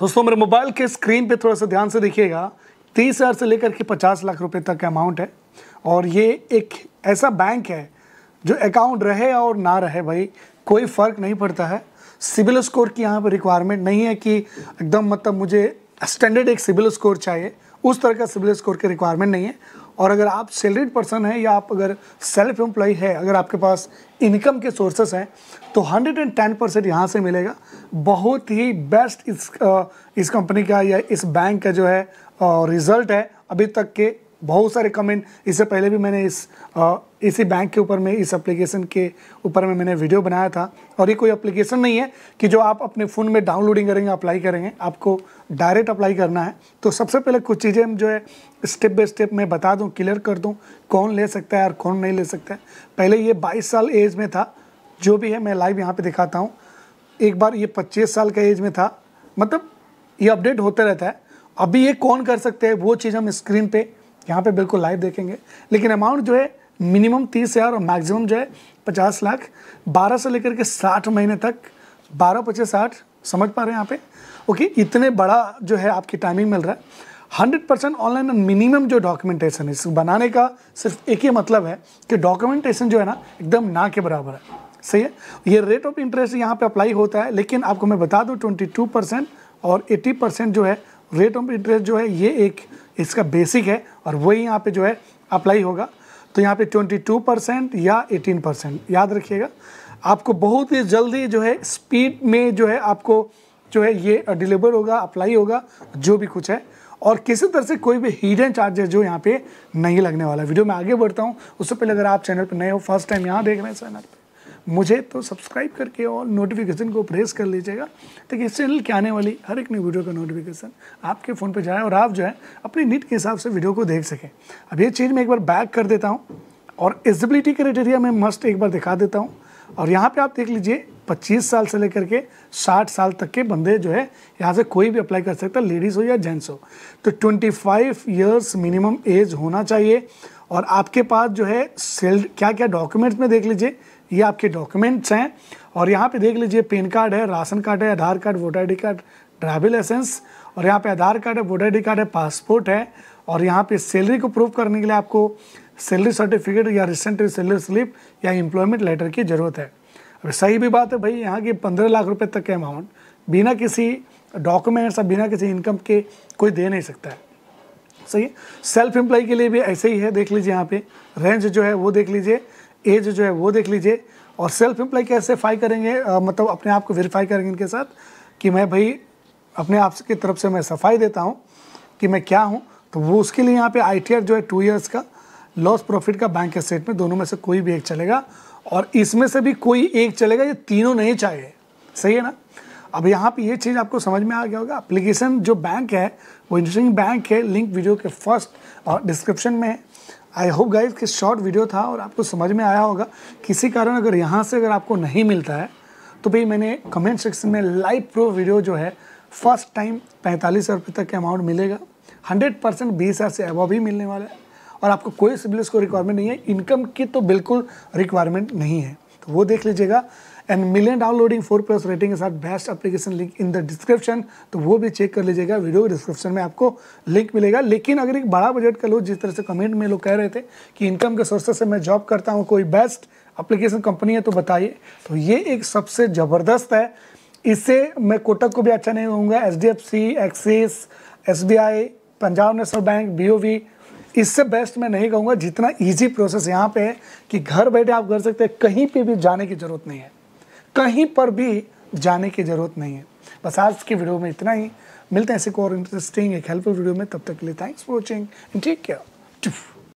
दोस्तों मेरे मोबाइल के स्क्रीन पे थोड़ा सा ध्यान से देखिएगा तीस हज़ार से लेकर के पचास लाख रुपए तक का अमाउंट है और ये एक ऐसा बैंक है जो अकाउंट रहे और ना रहे भाई कोई फ़र्क नहीं पड़ता है सिविल स्कोर की यहाँ पर रिक्वायरमेंट नहीं है कि एकदम मतलब मुझे स्टैंडर्ड एक सिविल स्कोर चाहिए उस तरह का सिविल स्कोर की रिक्वायरमेंट नहीं है और अगर आप सैलरीड पर्सन हैं या आप अगर सेल्फ एम्प्लॉय है अगर आपके पास इनकम के सोर्सेस हैं तो 110 परसेंट यहाँ से मिलेगा बहुत ही बेस्ट इस इस कंपनी का या इस बैंक का जो है रिज़ल्ट है अभी तक के बहुत सारे कमेंट इससे पहले भी मैंने इस आ, इसी बैंक के ऊपर में इस एप्लीकेशन के ऊपर में मैंने वीडियो बनाया था और ये कोई एप्लीकेशन नहीं है कि जो आप अपने फ़ोन में डाउनलोडिंग करेंगे अप्लाई करेंगे आपको डायरेक्ट अप्लाई करना है तो सबसे पहले कुछ चीज़ें जो है स्टेप बाय स्टेप मैं बता दूँ क्लियर कर दूँ कौन ले सकता है और कौन नहीं ले सकता है पहले ये बाईस साल एज में था जो भी है मैं लाइव यहाँ पर दिखाता हूँ एक बार ये पच्चीस साल का एज में था मतलब ये अपडेट होते रहता है अभी ये कौन कर सकते हैं वो चीज़ हम स्क्रीन पर यहाँ पे बिल्कुल लाइव देखेंगे लेकिन अमाउंट जो है मिनिमम तीस हज़ार और मैक्सिमम जो है पचास लाख बारह से लेकर के साठ महीने तक बारह पच्चीस साठ समझ पा रहे हैं यहाँ पे ओके इतने बड़ा जो है आपकी टाइमिंग मिल रहा है हंड्रेड परसेंट ऑनलाइन मिनिमम जो डॉक्यूमेंटेशन है बनाने का सिर्फ एक ही मतलब है कि डॉक्यूमेंटेशन जो है ना एकदम ना के बराबर है सही है ये रेट ऑफ इंटरेस्ट यहाँ पे अप्लाई होता है लेकिन आपको मैं बता दूँ ट्वेंटी टू परसेंट और एट्टी परसेंट जो है रेट ऑफ इंटरेस्ट जो है ये एक इसका बेसिक है और वही यहाँ पे जो है अप्लाई होगा तो यहाँ पे 22 परसेंट या 18 परसेंट याद रखिएगा आपको बहुत ही जल्दी जो है स्पीड में जो है आपको जो है ये डिलीवर होगा अप्लाई होगा जो भी कुछ है और किसी तरह से कोई भी हिडन चार्जेस जो यहाँ पे नहीं लगने वाला वीडियो में आगे बढ़ता हूँ उससे पहले अगर आप चैनल पर नए हो फर्स्ट टाइम यहाँ देख रहे हैं चैनल पर मुझे तो सब्सक्राइब करके और नोटिफिकेशन को प्रेस कर लीजिएगा ताकि इस चैनल के आने वाली हर एक नई वीडियो का नोटिफिकेशन आपके फ़ोन पर जाए और आप जो है अपनी नीट के हिसाब से वीडियो को देख सकें अब ये चीज़ मैं एक बार बैक कर देता हूँ और एजिबिलिटी क्राइटेरिया मैं मस्ट एक बार दिखा देता हूँ और यहाँ पे आप देख लीजिए 25 साल से लेकर के 60 साल तक के बंदे जो है यहाँ से कोई भी अप्लाई कर सकता है लेडीज़ हो या जेंट्स हो तो 25 ईयर्स मिनिमम एज होना चाहिए और आपके पास जो है सेल क्या क्या डॉक्यूमेंट्स में देख लीजिए ये आपके डॉक्यूमेंट्स हैं और यहाँ पे देख लीजिए पेन कार्ड है राशन कार्ड है Aadhaar card voter I card driving licence और यहाँ पे आधार कार्ड है वोटर आई कार्ड है पासपोर्ट है और यहाँ पे सैलरी को प्रूव करने के लिए आपको सैलरी सर्टिफिकेट या रिसेंट सैलरी स्लिप या एम्प्लॉयमेंट लेटर की ज़रूरत है अब सही भी बात है भाई यहाँ की पंद्रह लाख रुपये तक के अमाउंट बिना किसी डॉक्यूमेंट्स और बिना किसी इनकम के कोई दे नहीं सकता है सही है सेल्फ एम्प्लॉय के लिए भी ऐसे ही है देख लीजिए यहाँ पे रेंज जो है वो देख लीजिए एज जो है वो देख लीजिए और सेल्फ एम्प्लॉय कैसे फाई करेंगे आ, मतलब अपने आप को वेरीफाई करेंगे इनके साथ कि मैं भाई अपने आप की तरफ से मैं सफाई देता हूँ कि मैं क्या हूँ तो वो उसके लिए यहाँ पे आई जो है टू ईयर्स का लॉस प्रॉफिट का बैंक स्टेट में दोनों में से कोई भी एक चलेगा और इसमें से भी कोई एक चलेगा ये तीनों नहीं चाहिए सही है ना अब यहाँ पे ये चीज़ आपको समझ में आ गया होगा एप्लीकेशन जो बैंक है वो इंटरेस्टिंग बैंक है लिंक वीडियो के फर्स्ट और डिस्क्रिप्शन में है आई होप गाइज कि शॉर्ट वीडियो था और आपको समझ में आया होगा किसी कारण अगर यहाँ से अगर आपको नहीं मिलता है तो भाई मैंने कमेंट सेक्शन में लाइव प्रो वीडियो जो है फर्स्ट टाइम पैंतालीस रुपये तक के अमाउंट मिलेगा हंड्रेड परसेंट बीस हज़ार से अब भी मिलने वाला है और आपको कोई सिबिल स्कोर रिक्वायरमेंट नहीं है इनकम की तो बिल्कुल रिक्वायरमेंट नहीं है तो वो देख लीजिएगा and million downloading four plus rating के साथ best application link in the description तो वो भी चेक कर लीजिएगा वीडियो के डिस्क्रिप्शन में आपको लिंक मिलेगा लेकिन अगर एक बड़ा बजट का लोग जिस तरह से कमेंट में लोग कह रहे थे कि इनकम के सोर्सेस से मैं जॉब करता हूँ कोई बेस्ट एप्लीकेशन कंपनी है तो बताइए तो ये एक सबसे ज़बरदस्त है इससे मैं कोटक को भी अच्छा नहीं कहूँगा H D F C Axis S B I Punjab National Bank B O V इससे बेस्ट मैं नहीं कहूँगा जितना ईजी प्रोसेस यहाँ पे है कि घर बैठे आप कर सकते हैं कहीं पर भी जाने की ज़रूरत नहीं है कहीं पर भी जाने की ज़रूरत नहीं है बस आज की वीडियो में इतना ही मिलते हैं ऐसे को और इंटरेस्टिंग एक हेल्पफुल वीडियो में तब तक के लिए thanks for watching take care